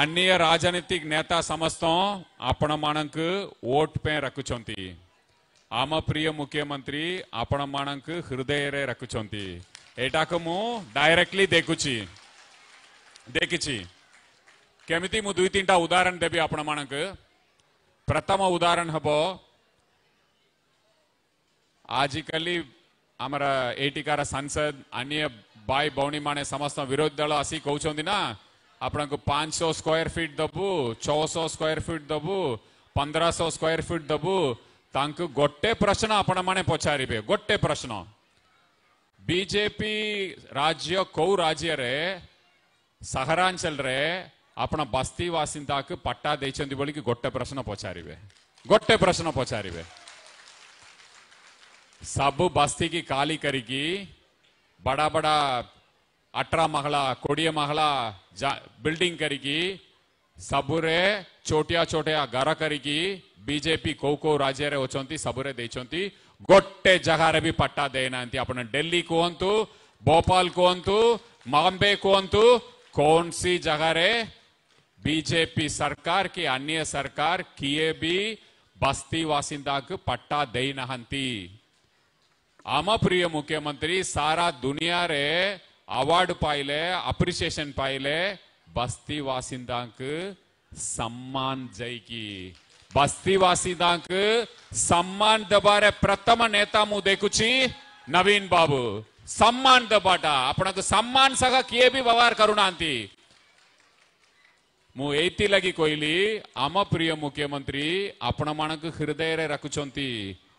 अन्य राजनीतिक नेता समस्त आपण मानक वोट पे रखुंट आम प्रिय मुख्यमंत्री आपण मानक हृदय रे रखुंट एटाकु मु डायरेक्टली देखुची देखिची केमिति मु दुई तीनटा उदाहरण देवी आपण मानक प्रथम उदाहरण हम आजिकली आमर एटिकार सांसद अन्य भाई भौणी माने समस्त विरोधी दल आसी कहते ना આપણે કે પાંચસો સ્ક્વેર ફીટ દબું છસો સ્ક્વેર ફીટ દબું પંદરસો સ્ક્વેર ફીટ દબું તાંક ગોટ્ટે પ્રશ્ન આપણ મને પછારી બે ગોટ્ટે પ્રશ્ન ಬಿಜೆಪಿ ರಾಜ್ಯ ಕೌ ರಾಜ್ಯರೆ ಸಹರಾಂಚಲ್ರೆ ಆಪಣ ಬಸ್ತಿ ವಾಸಿಂದಾಕ ಪಟ್ಟ ದೇಚಂದಿ ಬಳಿಗೆ ಗೊಟ್ಟೆ ಪ್ರಶ್ನೆ ಪಚಾರಿವೆ ಗೊಟ್ಟೆ ಪ್ರಶ್ನೆ ಪಚಾರಿವೆ ಸಬ್ ಬಸ್ತಿಗೆ ಖಾಲಿ ಕರಿಗಿ ಬಡ ಬಡ अठरा महला कोडिया महला बिल्डिंग करीकी सबुरे छोटिया छोटिया घर करीकी बीजेपी कौ कौ राज्य सबुरे देती गोटे जगार भी पट्टा देना अपने डेली कहतु भोपाल कहतु अंतु कहतु कौन सी जगह बीजेपी सरकार की अन्य सरकार किए भी बस्ती वासिंदा को पट्टा दे नहंती आम प्रिय मुख्यमंत्री सारा दुनिया रे अवार्ड पाइले अप्रिशिएशन पाइले बस्ती वासिंदांक सम्मान जय की बस्ती वासिंदांक सम्मान दबारे प्रथम नेता मुदेकुची नवीन बाबू सम्मान दबाटा अपना सम्मान सगा किए भी व्यवहार करुणांती मु एति लगी कोइली आम प्रिय मुख्यमंत्री आपण मानक हृदय रे रखुचंती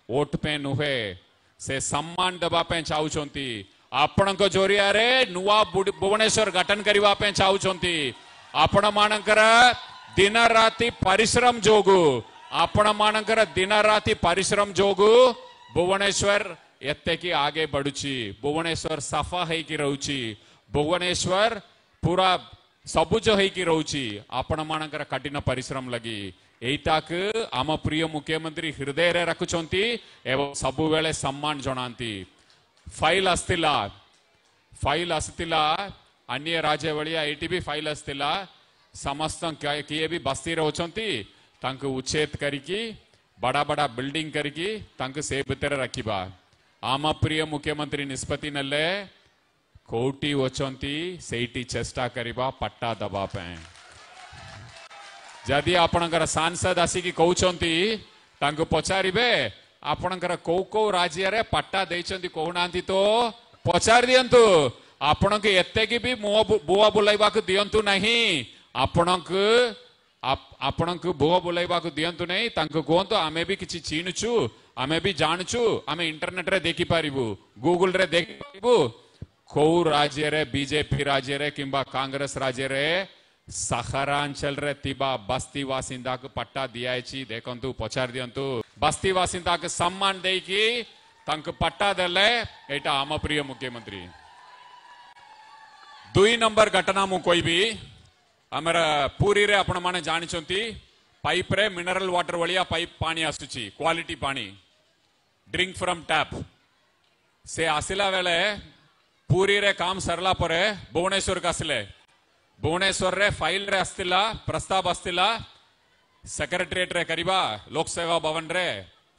ओट पे नुहे से सम्मान दबा पे चाहुचंती ଆପଣଙ୍କ ଜରିଆରେ ନୂଆ ଭୁବନେଶ୍ୱର ଗଠନ କରିବା ପାଇଁ ଚାହୁଁଛନ୍ତି ଆପଣମାନଙ୍କର ଦିନ ରାତି ପରିଶ୍ରମ ଯୋଗୁ ଆପଣମାନଙ୍କର ଦିନ ରାତି ପରିଶ୍ରମ ଯୋଗୁ ଭୁବନେଶ୍ୱର ଏତେକି ଆଗେ ବଢୁଛି ଭୁବନେଶ୍ୱର ସଫା ହେଇକି ରହୁଛି ଭୁବନେଶ୍ୱର ପୁରା ସବୁଜ ହେଇକି ରହୁଛି ଆପଣମାନଙ୍କର କଠିନ ପରିଶ୍ରମ ଲାଗି ଏଇଟାକୁ ଆମ ପ୍ରିୟ ମୁଖ୍ୟମନ୍ତ୍ରୀ ହୃଦୟରେ ରଖୁଛନ୍ତି ଏବଂ ସବୁବେଳେ ସମ୍ମାନ ଜଣାନ୍ତି फाईल असतील फाईल असतील अन्य राज्य भଳିया ଏଇଠି ବି ଫାଇଲ୍ ଆସିଥିଲା ସମସ୍ତ କିଏ ବି ବସ୍ତି ରହୁଛନ୍ତି ତାଙ୍କୁ ଉଚ୍ଛେଦ କରିକି ବଡ଼ ବଡ଼ ବିଲ୍ଡିଂ କରିକି ତାଙ୍କୁ ସେ ଭିତରେ ରଖିବା ଆମ ପ୍ରିୟ ମୁଖ୍ୟମନ୍ତ୍ରୀ ନିଷ୍ପତ୍ତି ନେଲେ କୋଉଠି ଅଛନ୍ତି ସେଇଠି ଚେଷ୍ଟା କରିବା ପଟ୍ଟା ଦେବା ପାଇଁ ଯଦି ଆପଣଙ୍କର ସାଂସଦ ଆସିକି କହୁଛନ୍ତି ତାଙ୍କୁ ପଚାରିବେ आपणकर कौ कौ राज्य पट्टा दे कहना तो पचार दिं आपण को बुआ बुलाइवा दिं ना आपण को आपण बुआ बुलाइवा दिंतु नहीं कहतु आम भी किसी चीणुचु आम भी जानचु आम इंटरनेट रे देखी पारू गूगल देख पारू कौ राज्य बीजेपी राज्य कांग्रेस राज्य सहराल बस्ती बासीदा को पट्टा दिखाई देखु पचार दिंतु बस्ती वासिंदा के सम्मान तंक पट्टा दले एटा आम प्रिय मुख्यमंत्री दुई नंबर घटना कोई भी आमर पूरी रे आपण माने जानिचंती पाइप रे मिनरल वाटर वाली पाइप पानी आसुची क्वालिटी पानी ड्रिंक फ्रॉम टैप से आसिला बेले पूरी रे काम सरला परे भुवनेश्वर का आसिले भुवनेश्वर रे फाइल रे आसतिला प्रस्ताव आसतिला सेक्रेटरिएट रे करीबा सेवा भवन रे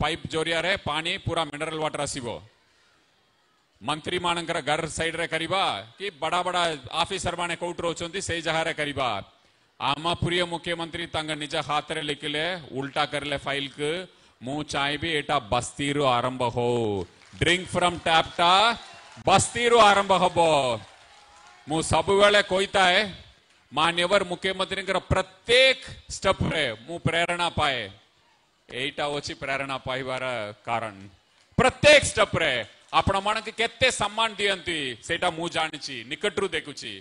पाइप जोरिया रे पानी पूरा मिनरल वाटर आसीबो मंत्री मानकर घर साइड रे करीबा कि बड़ा बड़ा ऑफिसर माने कोउट रोचोंती से जहारे करीबा आमा पुरी मुख्यमंत्री तंग निज हाथ रे लिखले उल्टा करले फाइल के मु चाय भी एटा बस्तीरो आरंभ हो ड्रिंक फ्रॉम टैप टा बस्तीरो आरंभ हबो मु सब वाले कोइता है मान्यवर मुख्यमंत्री प्रत्येक स्टपे मु प्रेरणा पाए एटा वची प्रेरणा पाइबार कारण प्रत्येक स्टपे आपण सम्मान दिखती से जानी निकट रू देखुची